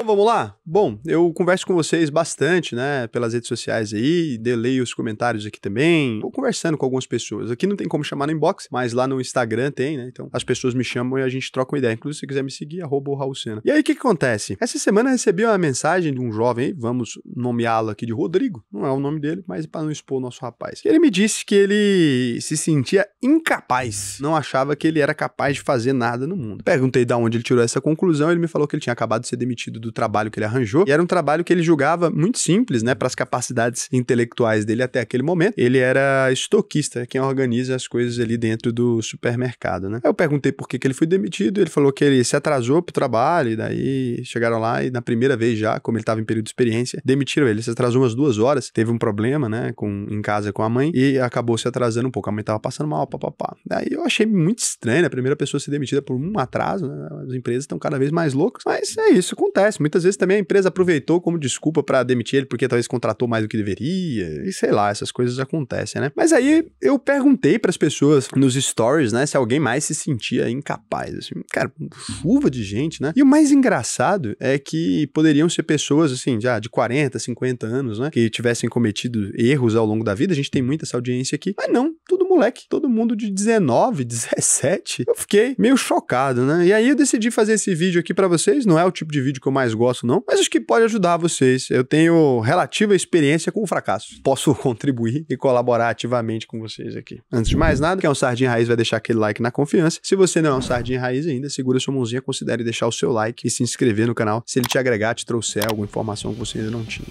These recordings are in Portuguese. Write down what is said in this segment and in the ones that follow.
Então vamos lá? Bom, eu converso com vocês bastante, né, pelas redes sociais aí, deleio os comentários aqui também, vou conversando com algumas pessoas. Aqui não tem como chamar no inbox, mas lá no Instagram tem, né? Então as pessoas me chamam e a gente troca uma ideia. Inclusive, se quiser me seguir, arroba o Raul Sena. E aí, o que, que acontece? Essa semana recebi uma mensagem de um jovem, aí, vamos nomeá-lo aqui de Rodrigo, não é o nome dele, mas para não expor o nosso rapaz. Ele me disse que ele se sentia incapaz, não achava que ele era capaz de fazer nada no mundo. Perguntei de onde ele tirou essa conclusão, ele me falou que ele tinha acabado de ser demitido do do trabalho que ele arranjou. E era um trabalho que ele julgava muito simples, né, para as capacidades intelectuais dele até aquele momento. Ele era estoquista, quem organiza as coisas ali dentro do supermercado, né? Aí eu perguntei por que, que ele foi demitido, ele falou que ele se atrasou pro trabalho, e daí chegaram lá e na primeira vez já, como ele estava em período de experiência, demitiram ele. Se atrasou umas duas horas, teve um problema, né, com, em casa com a mãe e acabou se atrasando um pouco. A mãe estava passando mal, papapá. Daí eu achei muito estranho, né? a primeira pessoa ser demitida por um atraso, né? As empresas estão cada vez mais loucas, mas é isso, acontece acontece. Muitas vezes também a empresa aproveitou como desculpa para demitir ele porque talvez contratou mais do que deveria, e sei lá, essas coisas acontecem, né? Mas aí eu perguntei para as pessoas nos stories, né, se alguém mais se sentia incapaz, assim. Cara, chuva de gente, né? E o mais engraçado é que poderiam ser pessoas assim, já de 40, 50 anos, né, que tivessem cometido erros ao longo da vida. A gente tem muita essa audiência aqui. Mas não, todo moleque, todo mundo de 19, 17. Eu fiquei meio chocado, né? E aí eu decidi fazer esse vídeo aqui para vocês. Não é o tipo de vídeo que eu mais gosto, não, mas acho que pode ajudar vocês. Eu tenho relativa experiência com o fracasso. Posso contribuir e colaborar ativamente com vocês aqui. Antes de mais nada, quem é um Sardinha Raiz vai deixar aquele like na confiança. Se você não é um Sardinha Raiz ainda, segura sua mãozinha, considere deixar o seu like e se inscrever no canal se ele te agregar, te trouxer alguma informação que você ainda não tinha.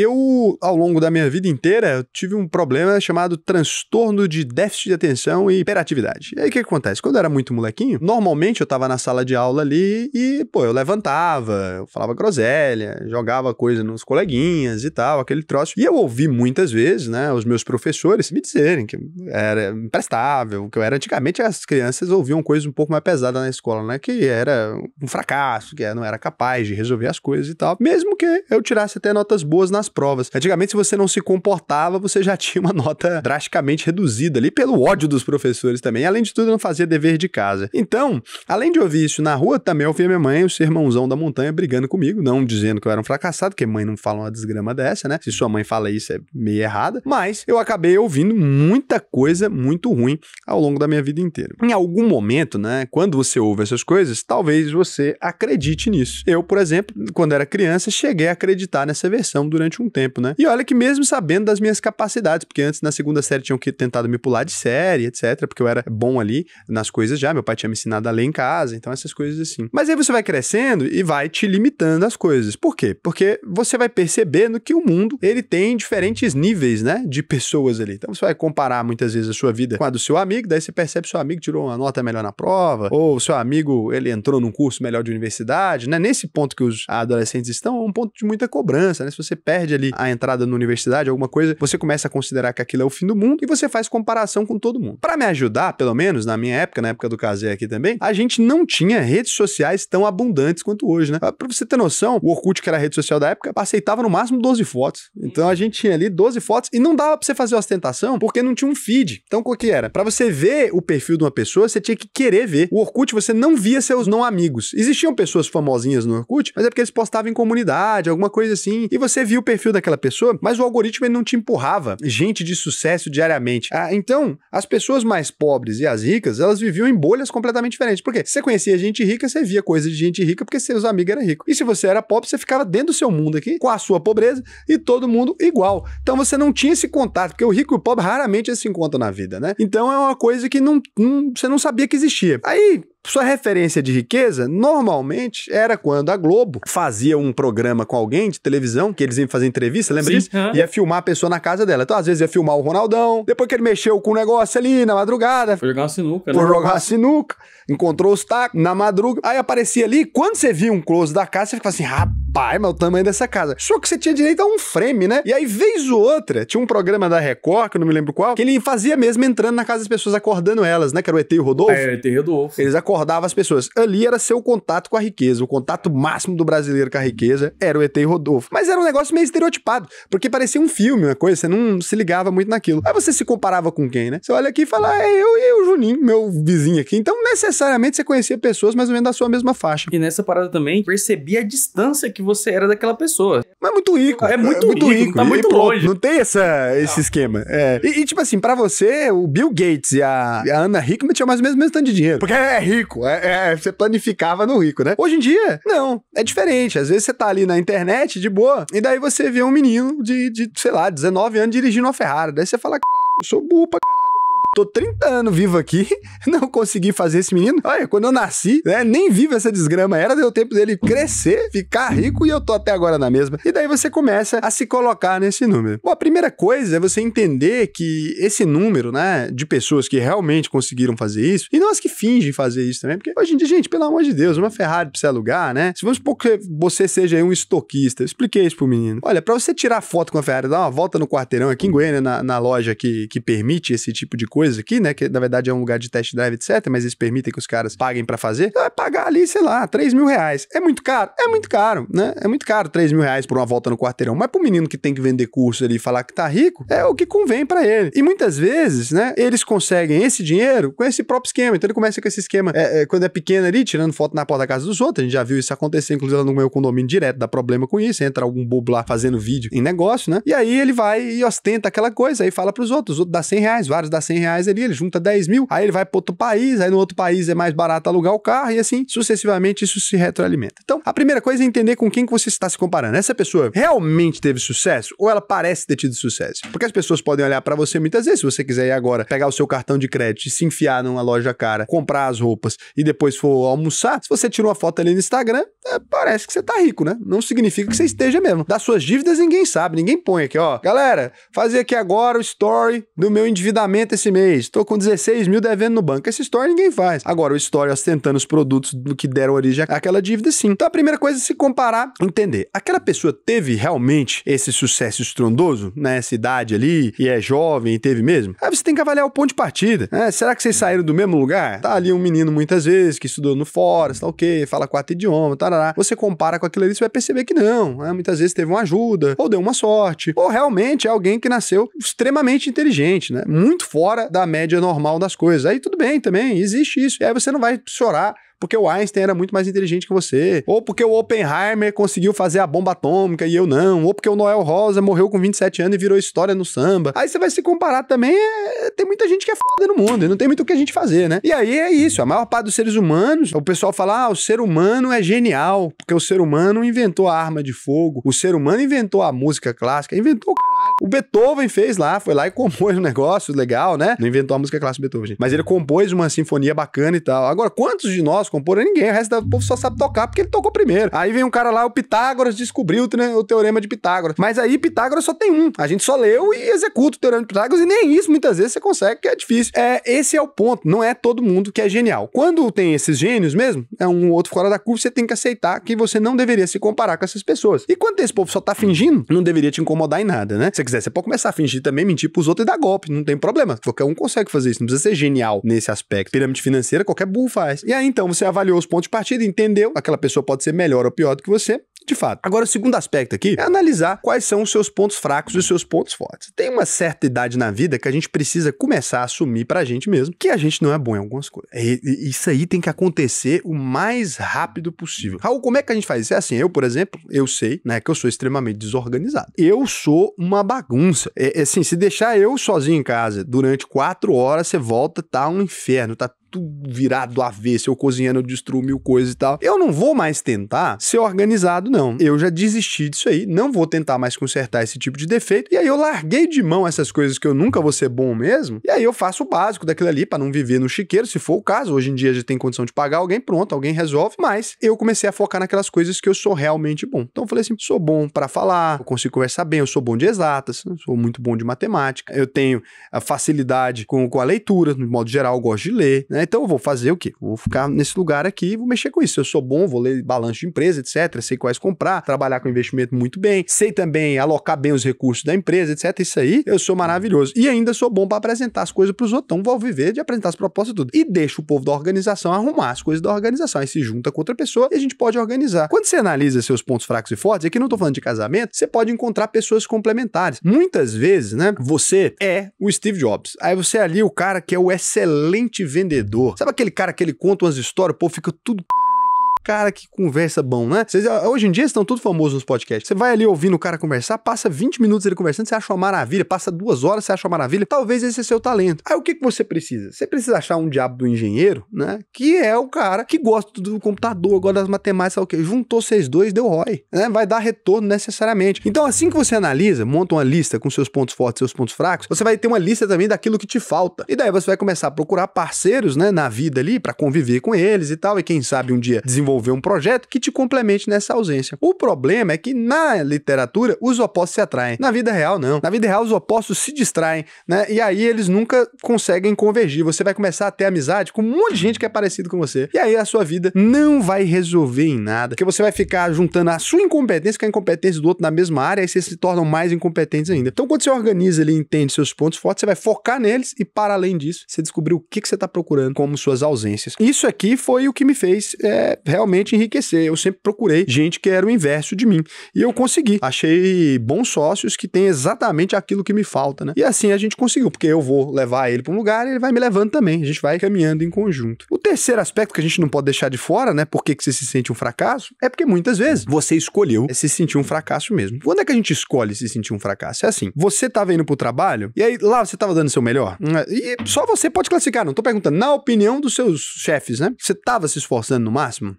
eu, ao longo da minha vida inteira, tive um problema chamado transtorno de déficit de atenção e hiperatividade. E aí o que, que acontece? Quando eu era muito molequinho, normalmente eu tava na sala de aula ali e, pô, eu levantava, eu falava groselha, jogava coisa nos coleguinhas e tal, aquele troço. E eu ouvi muitas vezes, né, os meus professores me dizerem que era imprestável, que eu era antigamente as crianças ouviam coisas um pouco mais pesadas na escola, né, que era um fracasso, que não era capaz de resolver as coisas e tal. Mesmo que eu tirasse até notas boas nas nas provas. Antigamente, se você não se comportava, você já tinha uma nota drasticamente reduzida ali pelo ódio dos professores também. Além de tudo, não fazia dever de casa. Então, além de ouvir isso na rua, também ouvi minha mãe, o sermãozão irmãozão da montanha, brigando comigo, não dizendo que eu era um fracassado, porque mãe não fala uma desgrama dessa, né? Se sua mãe fala isso, é meio errada. Mas eu acabei ouvindo muita coisa muito ruim ao longo da minha vida inteira. Em algum momento, né, quando você ouve essas coisas, talvez você acredite nisso. Eu, por exemplo, quando era criança, cheguei a acreditar nessa versão durante durante um tempo, né? E olha que mesmo sabendo das minhas capacidades, porque antes na segunda série tinham que tentado me pular de série, etc, porque eu era bom ali nas coisas já, meu pai tinha me ensinado a ler em casa, então essas coisas assim. Mas aí você vai crescendo e vai te limitando as coisas. Por quê? Porque você vai percebendo que o mundo, ele tem diferentes níveis, né, de pessoas ali. Então você vai comparar muitas vezes a sua vida com a do seu amigo, daí você percebe que seu amigo tirou uma nota melhor na prova, ou seu amigo, ele entrou num curso melhor de universidade, né? Nesse ponto que os adolescentes estão, é um ponto de muita cobrança, né? Se você perde perde ali a entrada na universidade, alguma coisa, você começa a considerar que aquilo é o fim do mundo e você faz comparação com todo mundo. Para me ajudar, pelo menos na minha época, na época do Casé aqui também, a gente não tinha redes sociais tão abundantes quanto hoje, né? Ah, pra você ter noção, o Orkut, que era a rede social da época, aceitava no máximo 12 fotos. Então a gente tinha ali 12 fotos e não dava pra você fazer ostentação porque não tinha um feed. Então qual que era? Para você ver o perfil de uma pessoa, você tinha que querer ver. O Orkut você não via seus não amigos. Existiam pessoas famosinhas no Orkut, mas é porque eles postavam em comunidade, alguma coisa assim, e você viu perfil daquela pessoa, mas o algoritmo ele não te empurrava gente de sucesso diariamente. Ah, então, as pessoas mais pobres e as ricas, elas viviam em bolhas completamente diferentes. Por quê? Você conhecia gente rica, você via coisa de gente rica porque seus amigos eram ricos. E se você era pobre, você ficava dentro do seu mundo aqui, com a sua pobreza e todo mundo igual. Então você não tinha esse contato, porque o rico e o pobre raramente se encontram na vida, né? Então é uma coisa que não, não, você não sabia que existia. Aí, sua referência de riqueza normalmente era quando a Globo fazia um programa com alguém de televisão, que eles iam fazer entrevista, lembra Sim. disso? Uhum. Ia filmar a pessoa na casa dela. Então, às vezes, ia filmar o Ronaldão, depois que ele mexeu com o negócio ali na madrugada. Foi jogar uma sinuca, né? Foi jogar uma sinuca encontrou os tacos na madruga. Aí aparecia ali, quando você via um close da casa, você ficava assim, rapaz, mas o tamanho dessa casa. Só que você tinha direito a um frame, né? E aí, vez ou outra, tinha um programa da Record, que eu não me lembro qual, que ele fazia mesmo entrando na casa das pessoas, acordando elas, né? Que era o ET e o Rodolfo. É, o ET e Rodolfo. Eles acordavam as pessoas. Ali era seu contato com a riqueza. O contato máximo do brasileiro com a riqueza era o ET e o Rodolfo. Mas era um negócio meio estereotipado, porque parecia um filme, uma coisa, você não se ligava muito naquilo. Aí você se comparava com quem, né? Você olha aqui e fala, ah, é eu e o Juninho, meu vizinho aqui. Então, necessariamente necessariamente você conhecia pessoas mais ou menos da sua mesma faixa. E nessa parada também, percebi a distância que você era daquela pessoa. Mas é muito rico. É muito, é muito rico, rico. Tá muito longe. Não tem essa, esse não. esquema. É. E, e, tipo assim, pra você, o Bill Gates e a, a Ana Hickman tinham mais ou menos o mesmo tanto de dinheiro. Porque é, é rico. É, é, você planificava no rico, né? Hoje em dia, não. É diferente. Às vezes você tá ali na internet, de boa, e daí você vê um menino de, de sei lá, 19 anos dirigindo uma Ferrari. Daí você fala, eu sou burro pra caralho tô 30 anos vivo aqui, não consegui fazer esse menino. Olha, quando eu nasci, né, nem vivo essa desgrama era, deu tempo dele crescer, ficar rico e eu tô até agora na mesma. E daí você começa a se colocar nesse número. Bom, a primeira coisa é você entender que esse número, né, de pessoas que realmente conseguiram fazer isso, e não as que fingem fazer isso também, porque hoje em dia, gente, pelo amor de Deus, uma Ferrari precisa alugar, né? Se vamos supor que você seja um estoquista, eu expliquei isso pro menino. Olha, para você tirar foto com a Ferrari, dar uma volta no quarteirão aqui em Goiânia, na, na loja que, que permite esse tipo de coisa, coisas aqui, né? Que na verdade é um lugar de test drive, etc. Mas eles permitem que os caras paguem para fazer. Vai então é pagar ali, sei lá, 3 mil reais. É muito caro? É muito caro, né? É muito caro 3 mil reais por uma volta no quarteirão. Mas pro menino que tem que vender curso ali e falar que tá rico, é o que convém para ele. E muitas vezes, né? Eles conseguem esse dinheiro com esse próprio esquema. Então ele começa com esse esquema é, é, quando é pequeno ali, tirando foto na porta da casa dos outros. A gente já viu isso acontecer, inclusive no meu condomínio direto, dá problema com isso. Entra algum bobo lá fazendo vídeo em negócio, né? E aí ele vai e ostenta aquela coisa aí fala pros outros. Os outros dá 100 reais, vários dá 100 reais reais ali, ele junta 10 mil, aí ele vai para outro país, aí no outro país é mais barato alugar o carro e assim sucessivamente isso se retroalimenta. Então, a primeira coisa é entender com quem que você está se comparando. Essa pessoa realmente teve sucesso ou ela parece ter tido sucesso? Porque as pessoas podem olhar para você muitas vezes, se você quiser ir agora pegar o seu cartão de crédito e se enfiar numa loja cara, comprar as roupas e depois for almoçar, se você tirou uma foto ali no Instagram, é, parece que você tá rico, né? Não significa que você esteja mesmo. Das suas dívidas ninguém sabe, ninguém põe aqui, ó. Galera, fazer aqui agora o story do meu endividamento esse mês. Tô com 16 mil devendo no banco. Esse story ninguém faz. Agora, o story ostentando os produtos do que deram origem àquela dívida, sim. Então, a primeira coisa é se comparar, entender. Aquela pessoa teve realmente esse sucesso estrondoso nessa né? idade ali e é jovem e teve mesmo? Aí você tem que avaliar o ponto de partida. Né? Será que vocês saíram do mesmo lugar? Tá ali um menino muitas vezes que estudou no Forest, tá ok, fala quatro idiomas, tá, tá você compara com aquilo ali, você vai perceber que não. Né? Muitas vezes teve uma ajuda, ou deu uma sorte, ou realmente é alguém que nasceu extremamente inteligente, né? Muito fora da média normal das coisas. Aí tudo bem também, existe isso. E aí você não vai chorar porque o Einstein era muito mais inteligente que você, ou porque o Oppenheimer conseguiu fazer a bomba atômica e eu não, ou porque o Noel Rosa morreu com 27 anos e virou história no samba. Aí você vai se comparar também, é... tem muita gente que é foda no mundo, e não tem muito o que a gente fazer, né? E aí é isso, a maior parte dos seres humanos, o pessoal fala, ah, o ser humano é genial, porque o ser humano inventou a arma de fogo, o ser humano inventou a música clássica, inventou o o Beethoven fez lá, foi lá e compôs um negócio legal, né? Não inventou a música clássica Beethoven, gente. Mas ele compôs uma sinfonia bacana e tal. Agora, quantos de nós comporam? Ninguém. O resto do povo só sabe tocar porque ele tocou primeiro. Aí vem um cara lá, o Pitágoras, descobriu né, o teorema de Pitágoras. Mas aí Pitágoras só tem um. A gente só leu e executa o teorema de Pitágoras e nem isso muitas vezes você consegue, que é difícil. É, esse é o ponto. Não é todo mundo que é genial. Quando tem esses gênios mesmo, é um outro fora da curva, você tem que aceitar que você não deveria se comparar com essas pessoas. E quando esse povo só tá fingindo, não deveria te incomodar em nada, né? Se você quiser, você pode começar a fingir também, mentir pros outros e dar golpe, não tem problema. Qualquer um consegue fazer isso, não precisa ser genial nesse aspecto. Pirâmide financeira, qualquer burro faz. E aí então, você avaliou os pontos de partida, entendeu? Aquela pessoa pode ser melhor ou pior do que você, de fato. Agora, o segundo aspecto aqui é analisar quais são os seus pontos fracos e os seus pontos fortes. Tem uma certa idade na vida que a gente precisa começar a assumir pra gente mesmo que a gente não é bom em algumas coisas. E, é, e, isso aí tem que acontecer o mais rápido possível. Raul, como é que a gente faz isso? É assim, eu, por exemplo, eu sei, né, que eu sou extremamente desorganizado. Eu sou uma bagunça. É, é assim, se deixar eu sozinho em casa durante quatro horas, você volta, tá um inferno, tá virado a se eu cozinhando eu destruo mil coisas e tal. Eu não vou mais tentar ser organizado, não. Eu já desisti disso aí, não vou tentar mais consertar esse tipo de defeito. E aí eu larguei de mão essas coisas que eu nunca vou ser bom mesmo. E aí eu faço o básico daquilo ali para não viver no chiqueiro, se for o caso. Hoje em dia já tem condição de pagar alguém, pronto, alguém resolve. Mas eu comecei a focar naquelas coisas que eu sou realmente bom. Então eu falei assim: sou bom para falar, eu consigo conversar bem, eu sou bom de exatas, sou muito bom de matemática, eu tenho a facilidade com, com a leitura, no modo geral, eu gosto de ler, né? Né? Então eu vou fazer o quê? Vou ficar nesse lugar aqui e vou mexer com isso. Eu sou bom, vou ler balanço de empresa, etc. Sei quais comprar, trabalhar com investimento muito bem, sei também alocar bem os recursos da empresa, etc. Isso aí eu sou maravilhoso. E ainda sou bom para apresentar as coisas para os outros. Então vou viver de apresentar as propostas e tudo. E deixa o povo da organização arrumar as coisas da organização. Aí se junta com outra pessoa e a gente pode organizar. Quando você analisa seus pontos fracos e fortes, aqui é não estou falando de casamento, você pode encontrar pessoas complementares. Muitas vezes, né, você é o Steve Jobs. Aí você é ali o cara que é o excelente vendedor empreendedor. Sabe aquele cara que ele conta umas histórias, pô, fica tudo cara que conversa bom, né? Vocês, ah, hoje em dia estão tudo famosos nos podcasts. Você vai ali ouvindo o cara conversar, passa 20 minutos ele conversando, você acha uma maravilha, passa duas horas, você acha uma maravilha. Talvez esse é seu talento. Aí o que, que você precisa? Você precisa achar um diabo do engenheiro, né? Que é o cara que gosta do computador, gosta das matemáticas, sabe o quê? Juntou vocês dois, deu ROI, né? Vai dar retorno necessariamente. Então, assim que você analisa, monta uma lista com seus pontos fortes, seus pontos fracos, você vai ter uma lista também daquilo que te falta. E daí você vai começar a procurar parceiros, né, na vida ali para conviver com eles e tal, e quem sabe um dia desenvolver desenvolver um projeto que te complemente nessa ausência. O problema é que na literatura os opostos se atraem. Na vida real, não. Na vida real, os opostos se distraem, né? E aí eles nunca conseguem convergir. Você vai começar a ter amizade com um monte de gente que é parecido com você. E aí a sua vida não vai resolver em nada. Porque você vai ficar juntando a sua incompetência com a incompetência do outro na mesma área, e vocês se tornam mais incompetentes ainda. Então, quando você organiza e entende seus pontos fortes, você vai focar neles e, para além disso, você descobrir o que, que você está procurando como suas ausências. Isso aqui foi o que me fez é, realmente enriquecer. Eu sempre procurei gente que era o inverso de mim. E eu consegui. Achei bons sócios que têm exatamente aquilo que me falta, né? E assim a gente conseguiu, porque eu vou levar ele para um lugar e ele vai me levando também. A gente vai caminhando em conjunto. O terceiro aspecto que a gente não pode deixar de fora, né? Por que, que você se sente um fracasso? É porque muitas vezes você escolheu se sentir um fracasso mesmo. Quando é que a gente escolhe se sentir um fracasso? É assim, você tava indo pro trabalho e aí lá você tava dando seu melhor. Hum, é, e só você pode classificar, não tô perguntando, na opinião dos seus chefes, né? Você tava se esforçando no máximo?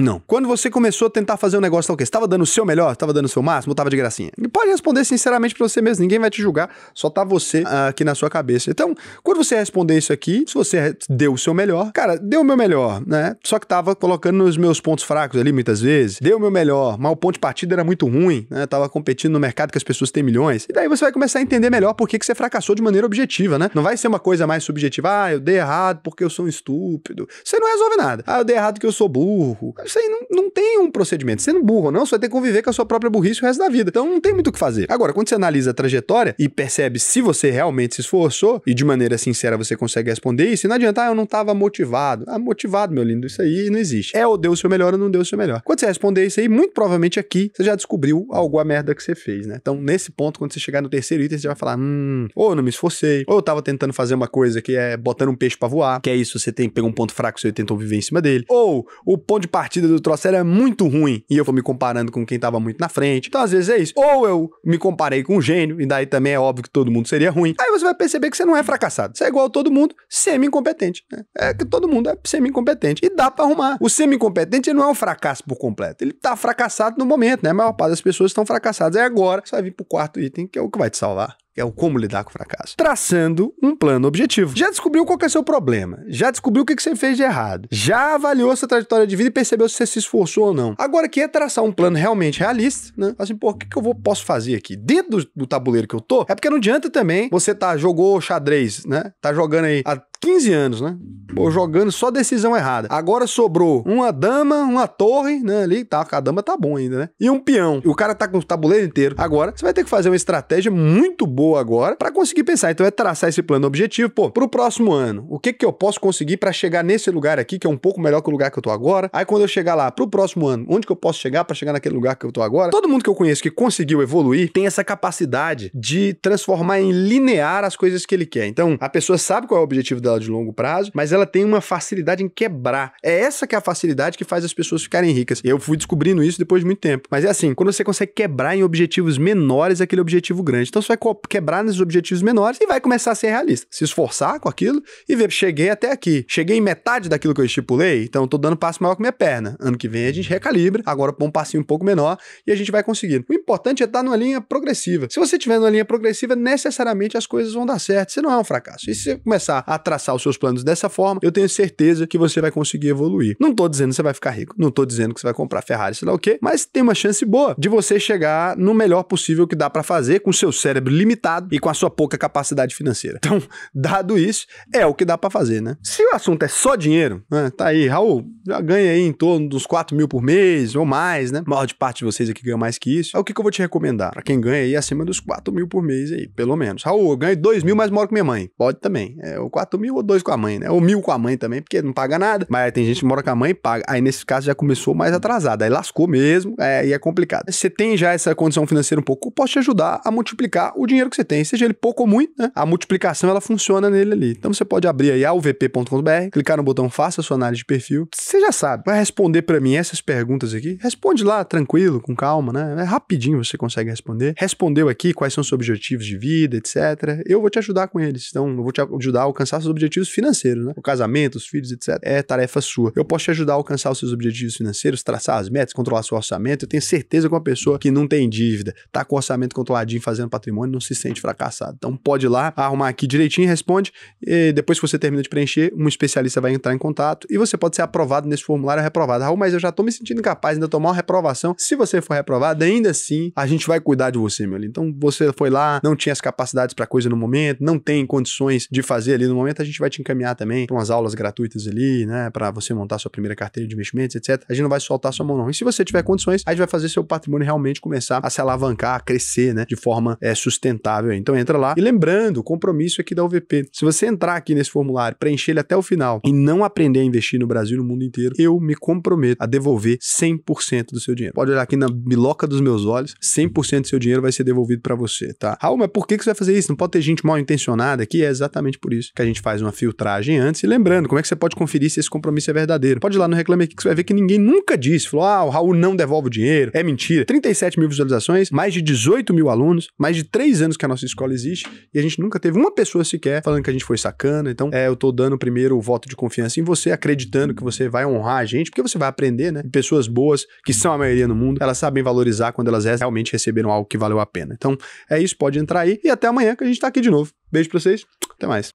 Não. Quando você começou a tentar fazer um negócio tal que estava dando o seu melhor, estava dando o seu máximo, estava de gracinha. pode responder sinceramente para você mesmo, ninguém vai te julgar, só tá você uh, aqui na sua cabeça. Então, quando você responder isso aqui, se você deu o seu melhor, cara, deu o meu melhor, né? Só que tava colocando nos meus pontos fracos ali muitas vezes, deu o meu melhor, mas o ponto de partida era muito ruim, né? Tava competindo no mercado que as pessoas têm milhões. E daí você vai começar a entender melhor por que, que você fracassou de maneira objetiva, né? Não vai ser uma coisa mais subjetiva, ah, eu dei errado porque eu sou um estúpido. Você não resolve nada. Ah, eu dei errado porque eu sou burro isso aí não, não tem um procedimento. Sendo é burro ou não, você vai ter que conviver com a sua própria burrice o resto da vida. Então não tem muito o que fazer. Agora, quando você analisa a trajetória e percebe se você realmente se esforçou e de maneira sincera você consegue responder isso, não adianta, ah, eu não estava motivado. Ah, motivado, meu lindo, isso aí não existe. É ou deu o seu melhor ou não deu o seu melhor. Quando você responder isso aí, muito provavelmente aqui você já descobriu alguma merda que você fez, né? Então, nesse ponto, quando você chegar no terceiro item, você vai falar: hum, ou eu não me esforcei, ou eu tava tentando fazer uma coisa que é botando um peixe para voar, que é isso, você tem pega um ponto fraco, você tentou viver em cima dele, ou o ponto de partida partida do troço era muito ruim e eu fui me comparando com quem tava muito na frente. Então, às vezes é isso. Ou eu me comparei com um gênio, e daí também é óbvio que todo mundo seria ruim. Aí você vai perceber que você não é fracassado. Você é igual a todo mundo, semi-incompetente. Né? É que todo mundo é semi-incompetente. E dá para arrumar. O semi-incompetente não é um fracasso por completo. Ele tá fracassado no momento, né? A maior parte das pessoas estão fracassadas. É agora. você vai vir pro quarto item, que é o que vai te salvar é o como lidar com o fracasso. Traçando um plano objetivo. Já descobriu qual é seu problema, já descobriu o que, que você fez de errado, já avaliou sua trajetória de vida e percebeu se você se esforçou ou não. Agora que é traçar um plano realmente realista, né? Assim, pô, o que, que eu vou, posso fazer aqui? Dentro do, do, tabuleiro que eu tô, é porque não adianta também você tá, jogou xadrez, né? Tá jogando aí 15 anos, né? Pô, jogando só decisão errada. Agora sobrou uma dama, uma torre, né? Ali, tá, a dama tá bom ainda, né? E um peão. E o cara tá com o tabuleiro inteiro. Agora, você vai ter que fazer uma estratégia muito boa agora para conseguir pensar. Então é traçar esse plano objetivo, pô, pro próximo ano. O que que eu posso conseguir para chegar nesse lugar aqui, que é um pouco melhor que o lugar que eu tô agora? Aí quando eu chegar lá pro próximo ano, onde que eu posso chegar para chegar naquele lugar que eu tô agora? Todo mundo que eu conheço que conseguiu evoluir tem essa capacidade de transformar em linear as coisas que ele quer. Então, a pessoa sabe qual é o objetivo da dela de longo prazo, mas ela tem uma facilidade em quebrar. É essa que é a facilidade que faz as pessoas ficarem ricas. Eu fui descobrindo isso depois de muito tempo. Mas é assim, quando você consegue quebrar em objetivos menores é aquele objetivo grande. Então você vai quebrar nesses objetivos menores e vai começar a ser realista. Se esforçar com aquilo e ver, cheguei até aqui. Cheguei em metade daquilo que eu estipulei, então eu tô dando um passo maior com minha perna. Ano que vem a gente recalibra, agora põe um passinho um pouco menor e a gente vai conseguindo. O importante é estar numa linha progressiva. Se você estiver numa linha progressiva, necessariamente as coisas vão dar certo. Você não é um fracasso. E se você começar a traçar traçar os seus planos dessa forma, eu tenho certeza que você vai conseguir evoluir. Não tô dizendo que você vai ficar rico, não tô dizendo que você vai comprar Ferrari, sei lá o quê, mas tem uma chance boa de você chegar no melhor possível que dá para fazer com seu cérebro limitado e com a sua pouca capacidade financeira. Então, dado isso, é o que dá para fazer, né? Se o assunto é só dinheiro, né, tá aí, Raul, já ganha aí em torno dos 4 mil por mês ou mais, né? A maior de parte de vocês aqui ganha mais que isso. É o que, que eu vou te recomendar? Pra quem ganha aí acima dos 4 mil por mês aí, pelo menos. Raul, eu ganho 2 mil, mas moro com minha mãe. Pode também. É, o 4 mil mil ou dois com a mãe, né? Ou mil com a mãe também, porque não paga nada. Mas tem gente que mora com a mãe e paga. Aí nesse caso já começou mais atrasado. Aí lascou mesmo, é, e é complicado. Você tem já essa condição financeira um pouco, eu posso te ajudar a multiplicar o dinheiro que você tem, seja ele pouco ou muito, né? A multiplicação ela funciona nele ali. Então você pode abrir aí avp.com.br, clicar no botão faça sua análise de perfil. Você já sabe, vai responder para mim essas perguntas aqui. Responde lá tranquilo, com calma, né? É rapidinho você consegue responder. Respondeu aqui quais são seus objetivos de vida, etc. Eu vou te ajudar com eles. Então, eu vou te ajudar a alcançar seus objetivos objetivos financeiros, né? O casamento, os filhos, etc. É tarefa sua. Eu posso te ajudar a alcançar os seus objetivos financeiros, traçar as metas, controlar seu orçamento. Eu tenho certeza que uma pessoa que não tem dívida, tá com o orçamento controladinho, fazendo patrimônio, não se sente fracassado. Então pode ir lá, arrumar aqui direitinho, responde. E depois que você termina de preencher, um especialista vai entrar em contato e você pode ser aprovado nesse formulário reprovado. Raul, mas eu já tô me sentindo incapaz ainda tomar uma reprovação. Se você for reprovado, ainda assim a gente vai cuidar de você, meu lindo. Então você foi lá, não tinha as capacidades para coisa no momento, não tem condições de fazer ali no momento, a gente vai te encaminhar também para umas aulas gratuitas ali, né? Para você montar sua primeira carteira de investimentos, etc. A gente não vai soltar sua mão, não. E se você tiver condições, a gente vai fazer seu patrimônio realmente começar a se alavancar, a crescer, né? De forma é, sustentável. Então entra lá. E lembrando, o compromisso aqui da UVP. Se você entrar aqui nesse formulário, preencher ele até o final e não aprender a investir no Brasil e no mundo inteiro, eu me comprometo a devolver 100% do seu dinheiro. Pode olhar aqui na biloca dos meus olhos, 100% do seu dinheiro vai ser devolvido para você, tá? Raul, mas por que, que você vai fazer isso? Não pode ter gente mal intencionada aqui? É exatamente por isso que a gente faz faz uma filtragem antes. E lembrando, como é que você pode conferir se esse compromisso é verdadeiro? Pode ir lá no Reclame Aqui que você vai ver que ninguém nunca disse. Falou, ah, o Raul não devolve o dinheiro, é mentira. 37 mil visualizações, mais de 18 mil alunos, mais de 3 anos que a nossa escola existe e a gente nunca teve uma pessoa sequer falando que a gente foi sacana. Então, é, eu tô dando primeiro o voto de confiança em você, acreditando que você vai honrar a gente, porque você vai aprender, né? pessoas boas, que são a maioria no mundo, elas sabem valorizar quando elas realmente receberam algo que valeu a pena. Então, é isso, pode entrar aí e até amanhã que a gente tá aqui de novo. Beijo pra vocês, até mais.